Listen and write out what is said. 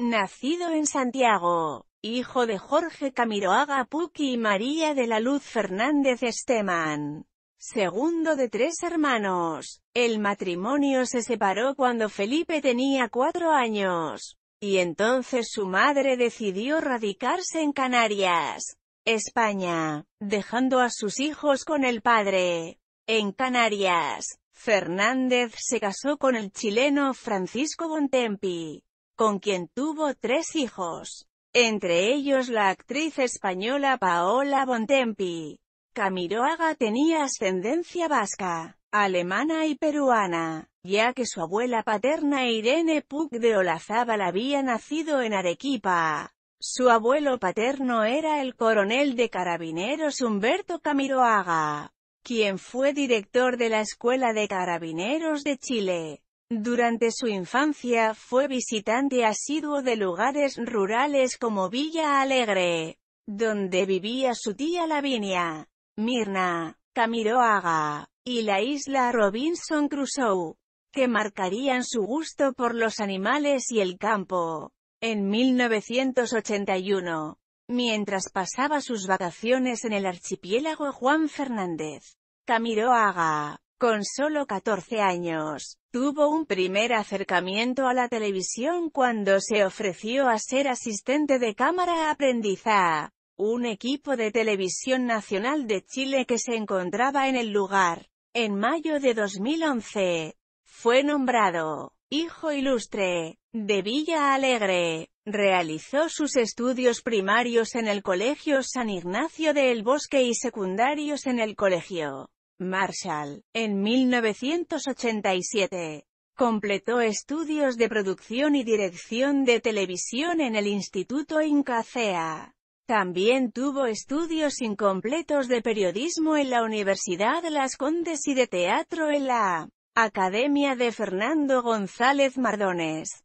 Nacido en Santiago, hijo de Jorge Camiroaga Puqui y María de la Luz Fernández Esteman. Segundo de tres hermanos, el matrimonio se separó cuando Felipe tenía cuatro años, y entonces su madre decidió radicarse en Canarias, España, dejando a sus hijos con el padre. En Canarias, Fernández se casó con el chileno Francisco Bontempi, con quien tuvo tres hijos, entre ellos la actriz española Paola Bontempi. Camiroaga tenía ascendencia vasca, alemana y peruana, ya que su abuela paterna Irene Puc de Olazábal había nacido en Arequipa. Su abuelo paterno era el coronel de carabineros Humberto Camiroaga, quien fue director de la Escuela de Carabineros de Chile. Durante su infancia fue visitante asiduo de lugares rurales como Villa Alegre, donde vivía su tía Lavinia, Mirna, Camiroaga, y la isla Robinson Crusoe, que marcarían su gusto por los animales y el campo. En 1981, mientras pasaba sus vacaciones en el archipiélago Juan Fernández, Camiroaga, con solo 14 años, Tuvo un primer acercamiento a la televisión cuando se ofreció a ser asistente de cámara aprendiza, un equipo de televisión nacional de Chile que se encontraba en el lugar. En mayo de 2011, fue nombrado hijo ilustre de Villa Alegre. Realizó sus estudios primarios en el Colegio San Ignacio de El Bosque y secundarios en el Colegio Marshall, en 1987. Completó estudios de producción y dirección de televisión en el Instituto Incacea. También tuvo estudios incompletos de periodismo en la Universidad de Las Condes y de teatro en la Academia de Fernando González Mardones.